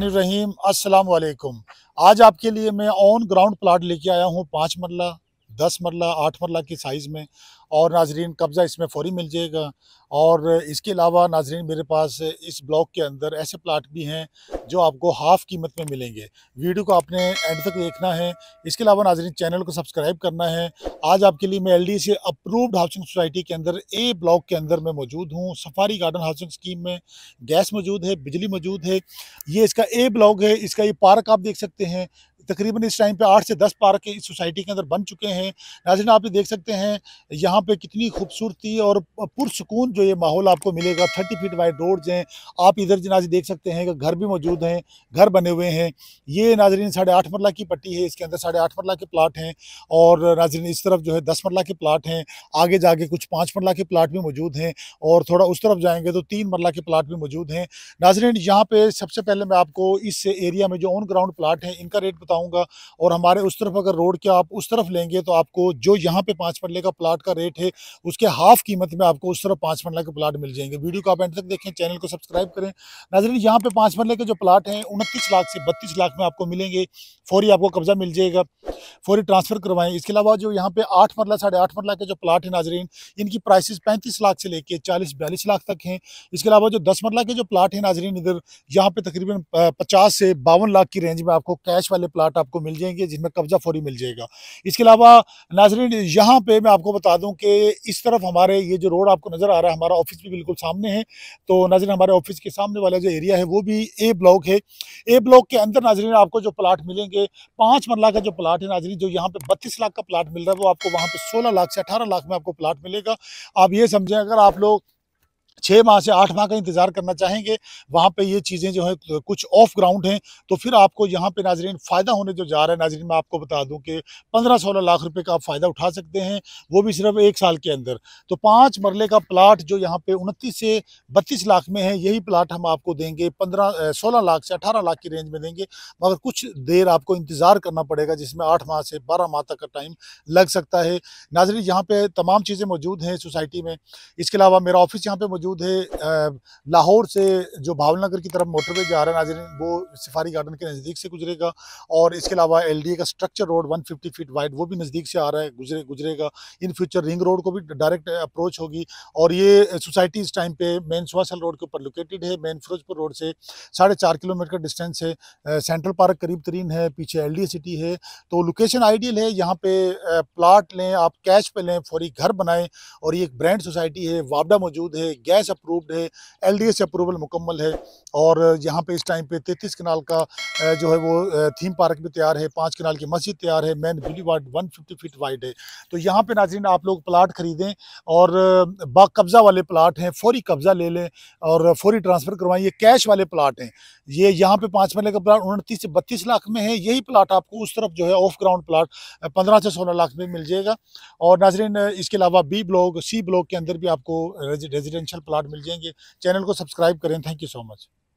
रहीम अस्सलाम वालेकुम आज आपके लिए मैं ऑन ग्राउंड प्लाट लेके आया हूँ पाँच मरला दस मरला आठ मरला की साइज़ में और नाजरीन कब्ज़ा इसमें फौरी मिल जाएगा और इसके अलावा नाजरीन मेरे पास इस ब्लॉक के अंदर ऐसे प्लाट भी हैं जो आपको हाफ़ कीमत में मिलेंगे वीडियो को आपने एंड तक देखना है इसके अलावा नाजरीन चैनल को सब्सक्राइब करना है आज आपके लिए मैं एल से अप्रूव्ड हाउसिंग सोसाइटी के अंदर ए ब्लॉक के अंदर मैं मौजूद हूँ सफारी गार्डन हाउसिंग स्कीम में गैस मौजूद है बिजली मौजूद है ये इसका ए ब्लॉक है इसका ये पार्क आप देख सकते हैं तकरीबन इस टाइम पे आठ से दस पार्क इस सोसाइटी के अंदर बन चुके हैं नाजन आप ये देख सकते हैं यहाँ पे कितनी खूबसूरती और पुरसकून जो ये माहौल आपको मिलेगा थर्टी फीट वाइड रोड्स हैं आप इधर नाजी देख सकते हैं कि घर भी मौजूद हैं घर बने हुए हैं ये नाजरीन साढ़े आठ मरला की पट्टी है इसके अंदर साढ़े आठ मरला के प्लाट हैं और नाजरीन इस तरफ जो है दस मरला के प्लाट हैं आगे जाके कुछ पाँच मरला के प्लाट भी मौजूद हैं और थोड़ा उस तरफ जाएंगे तो तीन मरला के प्लाट भी मौजूद हैं नाजरीन यहाँ पर सबसे पहले मैं आपको इस एरिया में जो ऑन ग्राउंड प्लाट हैं इनका रेट बताऊंगा और हमारे उस तरफ अगर रोड के आप उस तरफ लेंगे तो आपको जो यहाँ पे पाँच मरले का प्लाट का रेट है उसके हाफ कीमत में आपको उस तरफ पाँच मरला के प्लाट मिल जाएंगे वीडियो को आप एंड तक देखें चैनल को सब्सक्राइब करें नाजरीन यहाँ पे पाँच मरले के जो प्लाट हैं उनतीस लाख से बत्तीस लाख में आपको मिलेंगे फौरी आपको कब्जा मिल जाएगा फौरी ट्रांसफ़र करवाएं इसके अलावा जो यहाँ पे आठ मरला साढ़े आठ मरला के जो प्लाट है नाजरीन इनकी प्राइसेस पैंतीस लाख से लेके चालीस बयालीस लाख तक हैं इसके अलावा जो दस मरला के जो प्लाट है नाजरीन इधर यहाँ पे तकरीबन पचास से बावन लाख की रेंज में आपको कैश वाले प्लाट प्लाट आपको मिल जाएंगे जिनमें कब्जा फौरी मिल जाएगा इसके अलावा नाजरीन यहाँ पे मैं आपको बता दूँ कि इस तरफ हमारे ये जो रोड आपको नज़र आ रहा है हमारा ऑफिस भी बिल्कुल सामने है तो नाजरीन हमारे ऑफिस के सामने वाला जो एरिया है वो भी ए ब्लॉक है ए ब्लॉक के अंदर नाजरीन आपको जो प्लाट मिलेंगे पाँच मरला का जो प्लाट है नाजरीन जो यहाँ पर बत्तीस लाख का प्लाट मिल रहा है वो आपको वहाँ पर सोलह लाख से अठारह लाख में आपको प्लाट मिलेगा आप ये समझें अगर आप लोग छः माह से आठ माह का इंतज़ार करना चाहेंगे वहाँ पर ये चीज़ें जो हैं कुछ ऑफ ग्राउंड हैं तो फिर आपको यहाँ पर नाजरीन फ़ायदा होने जो जा रहा है नाजरीन मैं आपको बता दूँ कि पंद्रह सोलह लाख रुपये का आप फ़ायदा उठा सकते हैं वो भी सिर्फ एक साल के अंदर तो पाँच मरले का प्लाट जो यहाँ पे उनतीस से बत्तीस लाख में है यही प्लाट हम आपको देंगे पंद्रह सोलह लाख से अठारह लाख की रेंज में देंगे मगर कुछ देर आपको इंतज़ार करना पड़ेगा जिसमें आठ माह से बारह माह तक का टाइम लग सकता है नाजरीन यहाँ पर तमाम चीज़ें मौजूद हैं सोसाइटी में इसके अलावा मेरा ऑफिस यहाँ पर मौजूद मौजूद है लाहौर से जो भावनगर की तरफ मोटरवे जा रहा है वो सफारी गार्डन के नज़दीक से गुजरेगा और इसके अलावा एल का स्ट्रक्चर रोड 150 फीट वाइड वो भी नज़दीक से आ रहा है गुजरे गुजरेगा इन फ्यूचर रिंग रोड को भी डायरेक्ट अप्रोच होगी और ये सोसाइटी इस टाइम पे मेन सुहासल रोड के ऊपर लोकेटेड है मेन फिरोजपुर रोड से साढ़े चार किलोमीटर का डिस्टेंस है सेंट्रल पार्क करीब तरीन है पीछे एल सिटी है तो लोकेशन आइडियल है यहाँ पे प्लाट लें आप कैश पे लें फौरी घर बनाएं और ये एक ब्रांड सोसाइटी है वाबडा मौजूद है गैस कैश अप्रूव्ड है एल डी से अप्रूवल मुकम्मल है और यहाँ पे इस टाइम पे तैतीस कनाल का जो है वो थीम पार्क भी तैयार है पाँच कनाल की मस्जिद तैयार है मैन बिली वार्ड वन फीट वाइड है तो यहाँ पे नाजरीन आप लोग प्लाट ख़रीदें और बाकब्ज़ा वाले प्लाट हैं फौरी कब्ज़ा ले लें और फौरी ट्रांसफ़र करवाएं ये कैश वाले प्लाट हैं ये यहाँ पे पाँच महीने का प्लाट उनतीस से बत्तीस लाख में है यही प्लाट आपको उस तरफ जो है ऑफ ग्राउंड प्लाट पंद्रह से सोलह लाख में मिल जाएगा और नाजरीन इसके अलावा बी ब्लॉक सी ब्लॉक के अंदर भी आपको रेजिडेंशियल प्लाट मिल जाएंगे चैनल को सब्सक्राइब करें थैंक यू सो मच